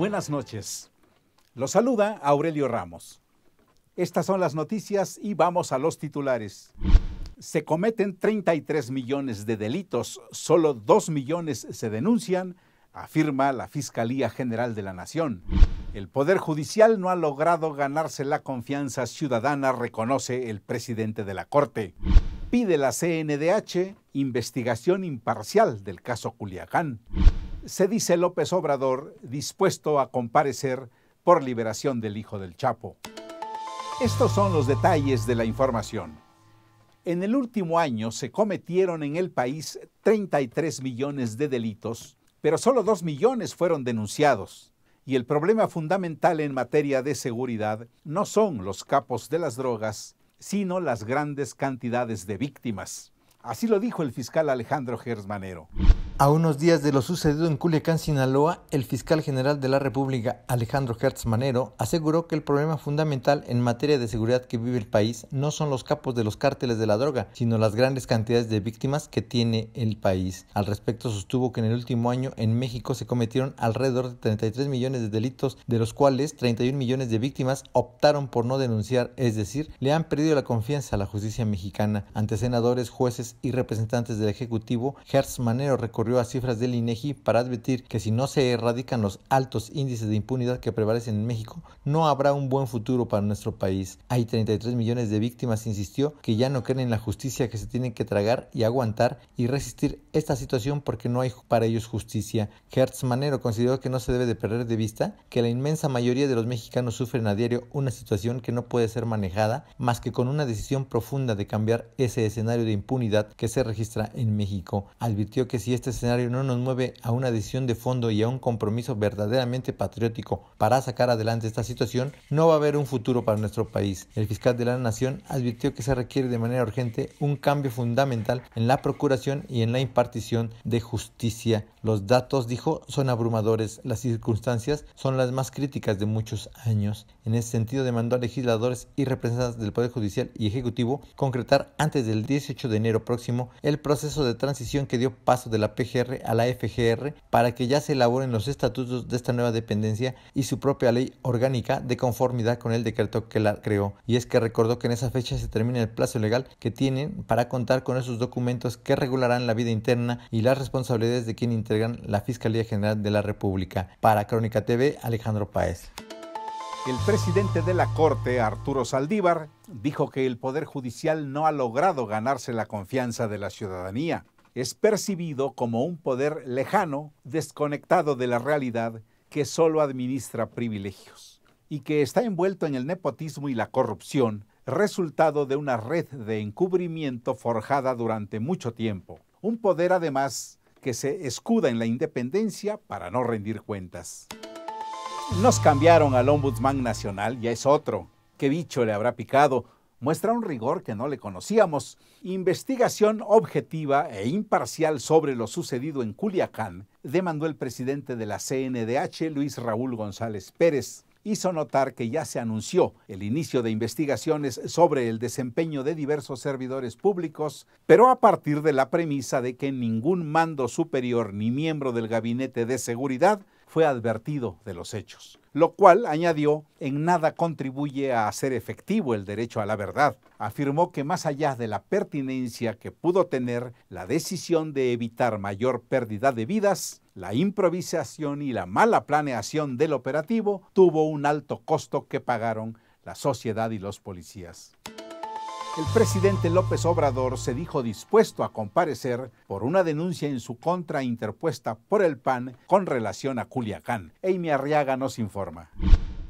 Buenas noches. Los saluda Aurelio Ramos. Estas son las noticias y vamos a los titulares. Se cometen 33 millones de delitos, solo 2 millones se denuncian, afirma la Fiscalía General de la Nación. El Poder Judicial no ha logrado ganarse la confianza ciudadana, reconoce el presidente de la Corte. Pide la CNDH investigación imparcial del caso Culiacán se dice López Obrador dispuesto a comparecer por liberación del hijo del Chapo. Estos son los detalles de la información. En el último año se cometieron en el país 33 millones de delitos, pero solo 2 millones fueron denunciados. Y el problema fundamental en materia de seguridad no son los capos de las drogas, sino las grandes cantidades de víctimas. Así lo dijo el fiscal Alejandro Gersmanero. A unos días de lo sucedido en Culiacán, Sinaloa, el fiscal general de la República, Alejandro Hertz Manero, aseguró que el problema fundamental en materia de seguridad que vive el país no son los capos de los cárteles de la droga, sino las grandes cantidades de víctimas que tiene el país. Al respecto, sostuvo que en el último año en México se cometieron alrededor de 33 millones de delitos, de los cuales 31 millones de víctimas optaron por no denunciar, es decir, le han perdido la confianza a la justicia mexicana. Ante senadores, jueces y representantes del Ejecutivo, Hertz Manero recorrió a cifras del INEGI para advertir que si no se erradican los altos índices de impunidad que prevalecen en México, no habrá un buen futuro para nuestro país. Hay 33 millones de víctimas, insistió, que ya no creen en la justicia que se tienen que tragar y aguantar y resistir esta situación porque no hay para ellos justicia. Hertz Manero consideró que no se debe de perder de vista que la inmensa mayoría de los mexicanos sufren a diario una situación que no puede ser manejada más que con una decisión profunda de cambiar ese escenario de impunidad que se registra en México. Advirtió que si este escenario no nos mueve a una decisión de fondo y a un compromiso verdaderamente patriótico para sacar adelante esta situación, no va a haber un futuro para nuestro país. El fiscal de la Nación advirtió que se requiere de manera urgente un cambio fundamental en la procuración y en la impartición de justicia. Los datos, dijo, son abrumadores, las circunstancias son las más críticas de muchos años. En ese sentido, demandó a legisladores y representantes del Poder Judicial y Ejecutivo concretar antes del 18 de enero próximo el proceso de transición que dio paso de la PG a la FGR para que ya se elaboren los estatutos de esta nueva dependencia y su propia ley orgánica de conformidad con el decreto que la creó. Y es que recordó que en esa fecha se termina el plazo legal que tienen para contar con esos documentos que regularán la vida interna y las responsabilidades de quien integran la Fiscalía General de la República. Para Crónica TV, Alejandro Paez. El presidente de la Corte, Arturo Saldívar, dijo que el Poder Judicial no ha logrado ganarse la confianza de la ciudadanía es percibido como un poder lejano, desconectado de la realidad, que solo administra privilegios y que está envuelto en el nepotismo y la corrupción, resultado de una red de encubrimiento forjada durante mucho tiempo. Un poder además que se escuda en la independencia para no rendir cuentas. Nos cambiaron al Ombudsman Nacional, ya es otro. ¿Qué bicho le habrá picado? muestra un rigor que no le conocíamos. Investigación objetiva e imparcial sobre lo sucedido en Culiacán demandó el presidente de la CNDH, Luis Raúl González Pérez hizo notar que ya se anunció el inicio de investigaciones sobre el desempeño de diversos servidores públicos, pero a partir de la premisa de que ningún mando superior ni miembro del gabinete de seguridad fue advertido de los hechos, lo cual, añadió, en nada contribuye a hacer efectivo el derecho a la verdad. Afirmó que más allá de la pertinencia que pudo tener la decisión de evitar mayor pérdida de vidas, la improvisación y la mala planeación del operativo tuvo un alto costo que pagaron la sociedad y los policías. El presidente López Obrador se dijo dispuesto a comparecer por una denuncia en su contra interpuesta por el PAN con relación a Culiacán. Amy Arriaga nos informa.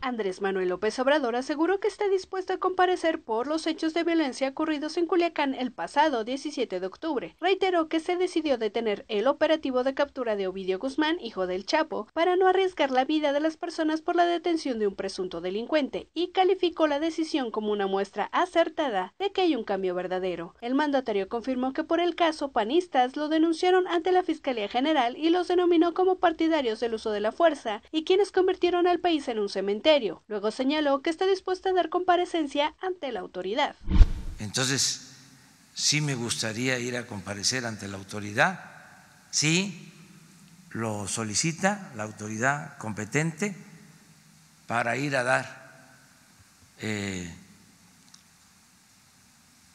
Andrés Manuel López Obrador aseguró que está dispuesto a comparecer por los hechos de violencia ocurridos en Culiacán el pasado 17 de octubre. Reiteró que se decidió detener el operativo de captura de Ovidio Guzmán, hijo del Chapo, para no arriesgar la vida de las personas por la detención de un presunto delincuente y calificó la decisión como una muestra acertada de que hay un cambio verdadero. El mandatario confirmó que por el caso panistas lo denunciaron ante la Fiscalía General y los denominó como partidarios del uso de la fuerza y quienes convirtieron al país en un cementerio Luego señaló que está dispuesta a dar comparecencia ante la autoridad. Entonces, sí me gustaría ir a comparecer ante la autoridad, sí lo solicita la autoridad competente para ir a dar eh,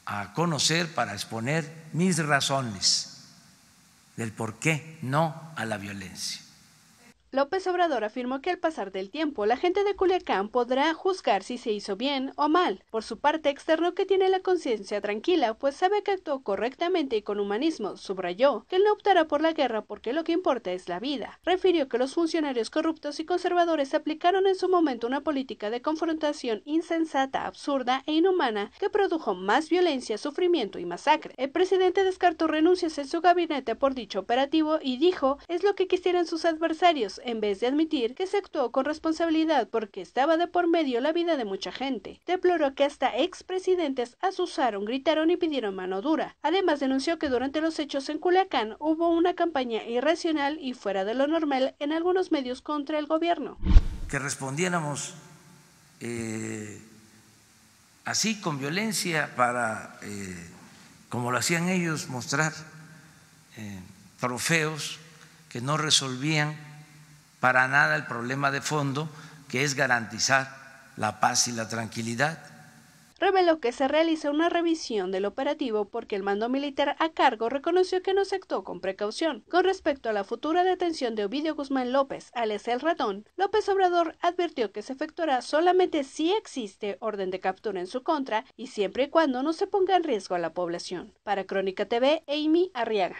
a conocer, para exponer mis razones del por qué no a la violencia. López Obrador afirmó que al pasar del tiempo, la gente de Culiacán podrá juzgar si se hizo bien o mal. Por su parte, externo que tiene la conciencia tranquila, pues sabe que actuó correctamente y con humanismo. Subrayó que él no optará por la guerra porque lo que importa es la vida. Refirió que los funcionarios corruptos y conservadores aplicaron en su momento una política de confrontación insensata, absurda e inhumana que produjo más violencia, sufrimiento y masacre. El presidente descartó renuncias en su gabinete por dicho operativo y dijo es lo que quisieran sus adversarios en vez de admitir que se actuó con responsabilidad porque estaba de por medio la vida de mucha gente. Deploró que hasta expresidentes asusaron, gritaron y pidieron mano dura. Además denunció que durante los hechos en Culiacán hubo una campaña irracional y fuera de lo normal en algunos medios contra el gobierno. Que respondiéramos eh, así con violencia para, eh, como lo hacían ellos, mostrar eh, trofeos que no resolvían para nada el problema de fondo que es garantizar la paz y la tranquilidad. Reveló que se realiza una revisión del operativo porque el mando militar a cargo reconoció que no se actuó con precaución. Con respecto a la futura detención de Ovidio Guzmán López, alias El Ratón, López Obrador advirtió que se efectuará solamente si existe orden de captura en su contra y siempre y cuando no se ponga en riesgo a la población. Para Crónica TV, Amy Arriaga.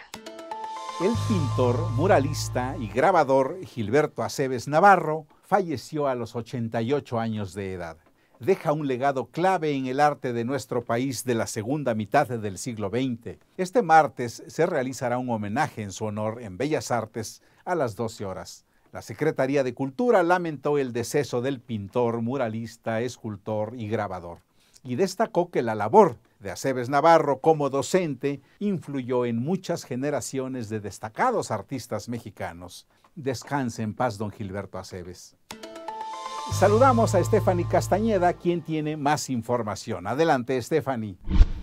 El pintor, muralista y grabador Gilberto Aceves Navarro falleció a los 88 años de edad. Deja un legado clave en el arte de nuestro país de la segunda mitad del siglo XX. Este martes se realizará un homenaje en su honor en Bellas Artes a las 12 horas. La Secretaría de Cultura lamentó el deceso del pintor, muralista, escultor y grabador y destacó que la labor Aceves Navarro como docente influyó en muchas generaciones de destacados artistas mexicanos. Descanse en paz, don Gilberto Aceves. Saludamos a Stephanie Castañeda, quien tiene más información. Adelante, Stephanie.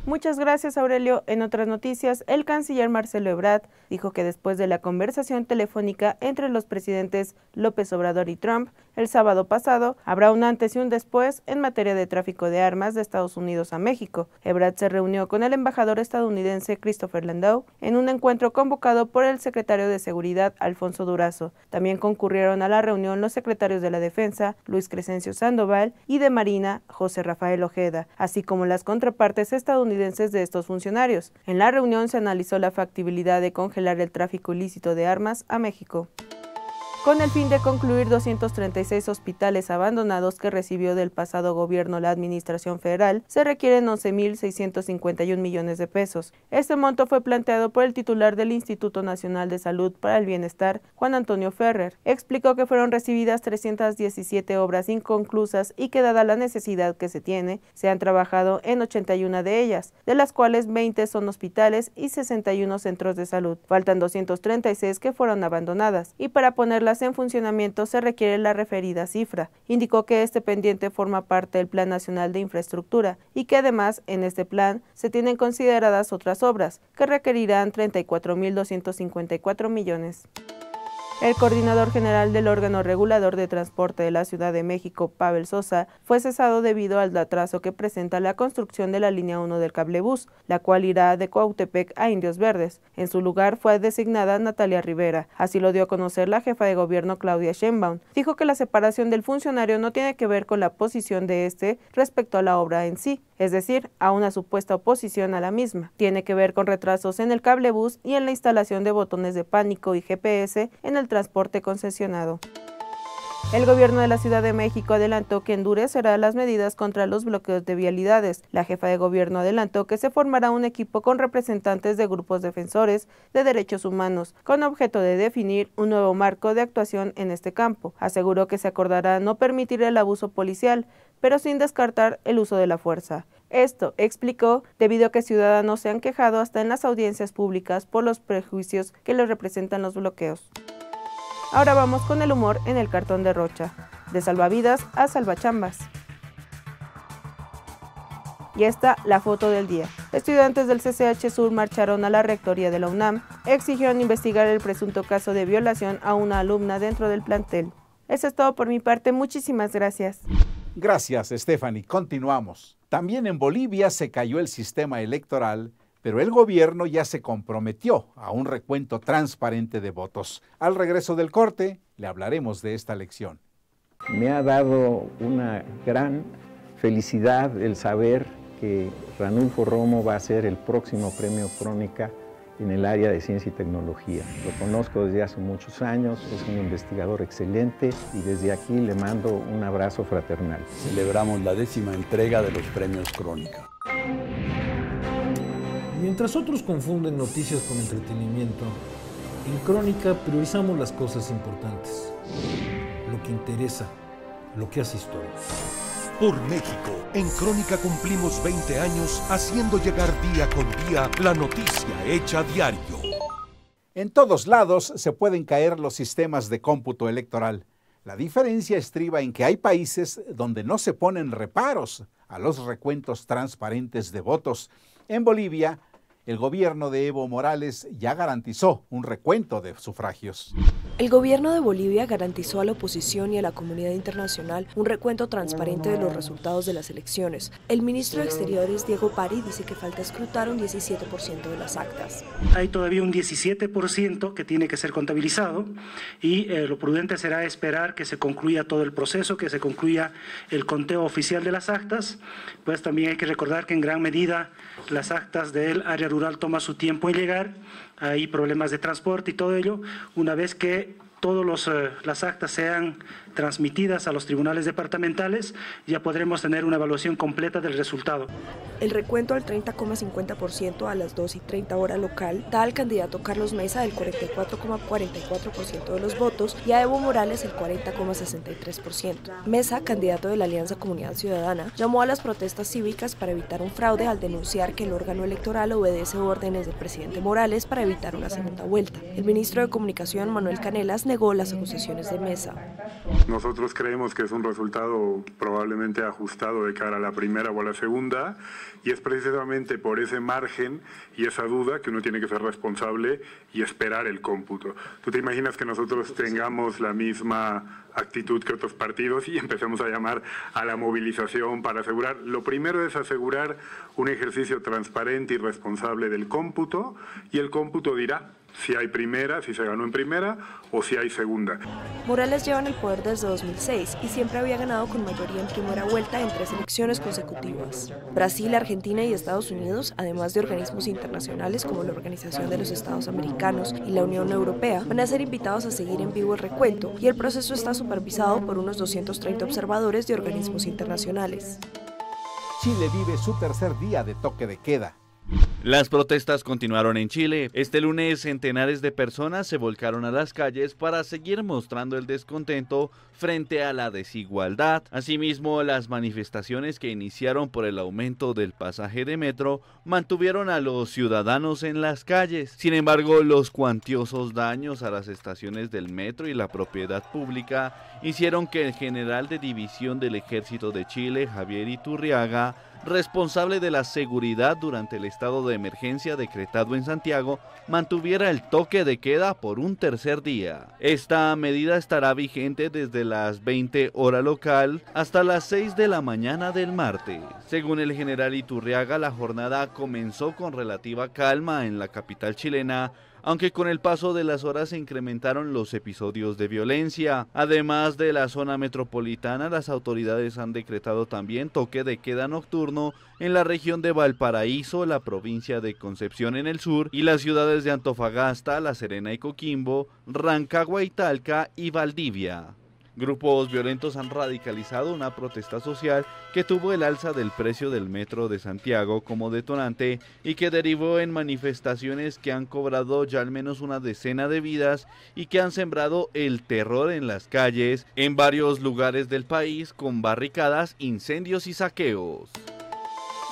Muchas gracias, Aurelio. En otras noticias, el canciller Marcelo Ebrard dijo que después de la conversación telefónica entre los presidentes López Obrador y Trump el sábado pasado, habrá un antes y un después en materia de tráfico de armas de Estados Unidos a México. Ebrard se reunió con el embajador estadounidense Christopher Landau en un encuentro convocado por el secretario de Seguridad Alfonso Durazo. También concurrieron a la reunión los secretarios de la Defensa Luis Crescencio Sandoval y de Marina José Rafael Ojeda, así como las contrapartes estadounidenses de estos funcionarios. En la reunión se analizó la factibilidad de congelar el tráfico ilícito de armas a México con el fin de concluir 236 hospitales abandonados que recibió del pasado gobierno la Administración Federal, se requieren 11.651 millones de pesos. Este monto fue planteado por el titular del Instituto Nacional de Salud para el Bienestar, Juan Antonio Ferrer. Explicó que fueron recibidas 317 obras inconclusas y que dada la necesidad que se tiene, se han trabajado en 81 de ellas, de las cuales 20 son hospitales y 61 centros de salud. Faltan 236 que fueron abandonadas y para ponerlas en funcionamiento se requiere la referida cifra. Indicó que este pendiente forma parte del Plan Nacional de Infraestructura y que además en este plan se tienen consideradas otras obras que requerirán 34.254 millones. El coordinador general del órgano regulador de transporte de la Ciudad de México, Pavel Sosa, fue cesado debido al atraso que presenta la construcción de la línea 1 del cablebús, la cual irá de Coautepec a Indios Verdes. En su lugar fue designada Natalia Rivera. Así lo dio a conocer la jefa de gobierno Claudia Sheinbaum. Dijo que la separación del funcionario no tiene que ver con la posición de este respecto a la obra en sí, es decir, a una supuesta oposición a la misma. Tiene que ver con retrasos en el cablebús y en la instalación de botones de pánico y GPS en el transporte concesionado. El gobierno de la Ciudad de México adelantó que endurecerá las medidas contra los bloqueos de vialidades. La jefa de gobierno adelantó que se formará un equipo con representantes de grupos defensores de derechos humanos, con objeto de definir un nuevo marco de actuación en este campo. Aseguró que se acordará no permitir el abuso policial, pero sin descartar el uso de la fuerza. Esto, explicó, debido a que ciudadanos se han quejado hasta en las audiencias públicas por los prejuicios que les representan los bloqueos. Ahora vamos con el humor en el cartón de Rocha, de salvavidas a salvachambas. Y esta, la foto del día. Estudiantes del CCH Sur marcharon a la rectoría de la UNAM, exigieron investigar el presunto caso de violación a una alumna dentro del plantel. Eso es todo por mi parte, muchísimas gracias. Gracias, Stephanie. Continuamos. También en Bolivia se cayó el sistema electoral pero el gobierno ya se comprometió a un recuento transparente de votos. Al regreso del corte, le hablaremos de esta elección. Me ha dado una gran felicidad el saber que Ranulfo Romo va a ser el próximo premio Crónica en el área de ciencia y tecnología. Lo conozco desde hace muchos años, es un investigador excelente y desde aquí le mando un abrazo fraternal. Celebramos la décima entrega de los premios Crónica. Mientras otros confunden noticias con entretenimiento, en Crónica priorizamos las cosas importantes, lo que interesa, lo que hace historia. Por México, en Crónica cumplimos 20 años haciendo llegar día con día la noticia hecha diario. En todos lados se pueden caer los sistemas de cómputo electoral. La diferencia estriba en que hay países donde no se ponen reparos a los recuentos transparentes de votos. En Bolivia, el gobierno de Evo Morales ya garantizó un recuento de sufragios. El gobierno de Bolivia garantizó a la oposición y a la comunidad internacional un recuento transparente de los resultados de las elecciones. El ministro de Exteriores, Diego Pari, dice que falta escrutar un 17% de las actas. Hay todavía un 17% que tiene que ser contabilizado y eh, lo prudente será esperar que se concluya todo el proceso, que se concluya el conteo oficial de las actas. Pues también hay que recordar que en gran medida las actas del área rural toma su tiempo en llegar, hay problemas de transporte y todo ello. Una vez que todas eh, las actas sean transmitidas a los tribunales departamentales, ya podremos tener una evaluación completa del resultado. El recuento al 30,50% a las 2 y 30 hora local da al candidato Carlos Mesa el 44,44% de los votos y a Evo Morales el 40,63%. Mesa, candidato de la Alianza Comunidad Ciudadana, llamó a las protestas cívicas para evitar un fraude al denunciar que el órgano electoral obedece órdenes del presidente Morales para evitar una segunda vuelta. El ministro de Comunicación, Manuel Canelas, negó las acusaciones de Mesa. Nosotros creemos que es un resultado probablemente ajustado de cara a la primera o a la segunda y es precisamente por ese margen y esa duda que uno tiene que ser responsable y esperar el cómputo. ¿Tú te imaginas que nosotros tengamos la misma actitud que otros partidos y empecemos a llamar a la movilización para asegurar? Lo primero es asegurar un ejercicio transparente y responsable del cómputo y el cómputo dirá si hay primera, si se ganó en primera o si hay segunda. Morales lleva en el poder desde 2006 y siempre había ganado con mayoría en primera vuelta en tres elecciones consecutivas. Brasil, Argentina y Estados Unidos, además de organismos internacionales como la Organización de los Estados Americanos y la Unión Europea, van a ser invitados a seguir en vivo el recuento y el proceso está supervisado por unos 230 observadores de organismos internacionales. Chile vive su tercer día de toque de queda. Las protestas continuaron en Chile. Este lunes centenares de personas se volcaron a las calles para seguir mostrando el descontento frente a la desigualdad. Asimismo, las manifestaciones que iniciaron por el aumento del pasaje de metro mantuvieron a los ciudadanos en las calles. Sin embargo, los cuantiosos daños a las estaciones del metro y la propiedad pública hicieron que el general de división del ejército de Chile, Javier Iturriaga, responsable de la seguridad durante el estado de emergencia decretado en Santiago, mantuviera el toque de queda por un tercer día. Esta medida estará vigente desde las 20 hora local hasta las 6 de la mañana del martes. Según el general Iturriaga, la jornada comenzó con relativa calma en la capital chilena, aunque con el paso de las horas se incrementaron los episodios de violencia. Además de la zona metropolitana, las autoridades han decretado también toque de queda nocturno en la región de Valparaíso, la provincia de Concepción en el sur y las ciudades de Antofagasta, La Serena y Coquimbo, Rancagua y Talca y Valdivia. Grupos violentos han radicalizado una protesta social que tuvo el alza del precio del metro de Santiago como detonante y que derivó en manifestaciones que han cobrado ya al menos una decena de vidas y que han sembrado el terror en las calles en varios lugares del país con barricadas, incendios y saqueos.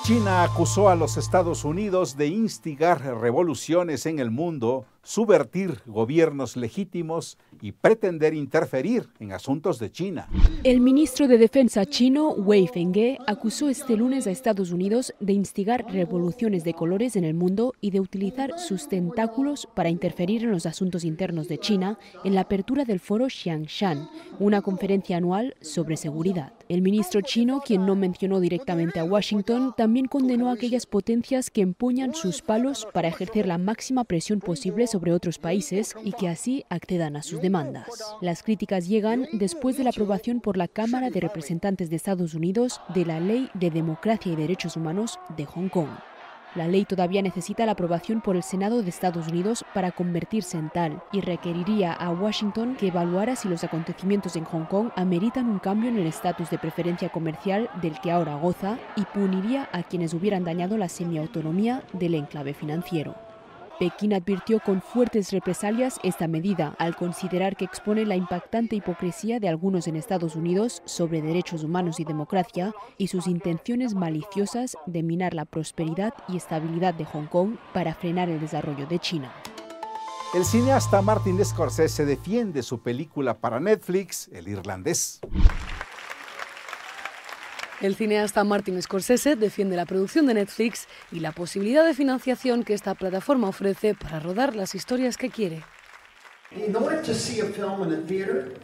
China acusó a los Estados Unidos de instigar revoluciones en el mundo, subvertir gobiernos legítimos y pretender interferir en asuntos de China. El ministro de Defensa chino, Wei Fenghe, acusó este lunes a Estados Unidos de instigar revoluciones de colores en el mundo y de utilizar sus tentáculos para interferir en los asuntos internos de China en la apertura del foro Xiangshan, una conferencia anual sobre seguridad. El ministro chino, quien no mencionó directamente a Washington, también condenó a aquellas potencias que empuñan sus palos para ejercer la máxima presión posible sobre otros países y que así accedan a sus demandas demandas. Las críticas llegan después de la aprobación por la Cámara de Representantes de Estados Unidos de la Ley de Democracia y Derechos Humanos de Hong Kong. La ley todavía necesita la aprobación por el Senado de Estados Unidos para convertirse en tal y requeriría a Washington que evaluara si los acontecimientos en Hong Kong ameritan un cambio en el estatus de preferencia comercial del que ahora goza y puniría a quienes hubieran dañado la semiautonomía del enclave financiero. Pekín advirtió con fuertes represalias esta medida, al considerar que expone la impactante hipocresía de algunos en Estados Unidos sobre derechos humanos y democracia y sus intenciones maliciosas de minar la prosperidad y estabilidad de Hong Kong para frenar el desarrollo de China. El cineasta Martin Scorsese defiende su película para Netflix, El Irlandés. El cineasta Martin Scorsese defiende la producción de Netflix y la posibilidad de financiación que esta plataforma ofrece para rodar las historias que quiere.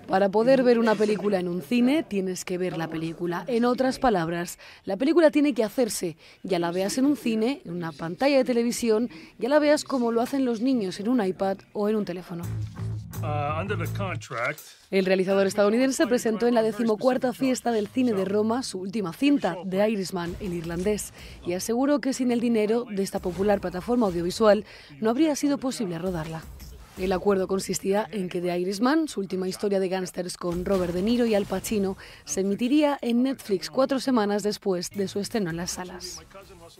Para poder ver una película en un cine, tienes que ver la película. En otras palabras, la película tiene que hacerse. Ya la veas en un cine, en una pantalla de televisión, ya la veas como lo hacen los niños en un iPad o en un teléfono. Ah, el realizador estadounidense presentó en la decimocuarta fiesta del cine de Roma su última cinta, The Irishman, en irlandés, y aseguró que sin el dinero de esta popular plataforma audiovisual no habría sido posible rodarla. El acuerdo consistía en que The Irishman, su última historia de gángsters con Robert De Niro y Al Pacino, se emitiría en Netflix cuatro semanas después de su estreno en las salas.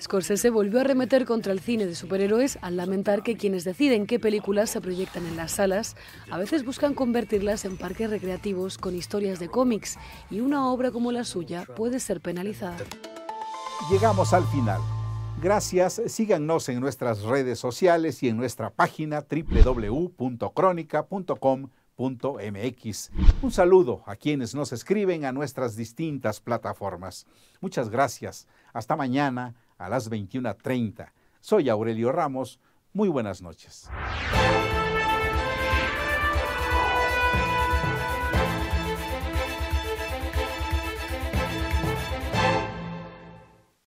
Scorsese volvió a remeter contra el cine de superhéroes al lamentar que quienes deciden qué películas se proyectan en las salas a veces buscan convertirlas en parques recreativos con historias de cómics y una obra como la suya puede ser penalizada. Llegamos al final. Gracias, síganos en nuestras redes sociales y en nuestra página www.cronica.com.mx. Un saludo a quienes nos escriben a nuestras distintas plataformas. Muchas gracias. Hasta mañana a las 21.30. Soy Aurelio Ramos. Muy buenas noches.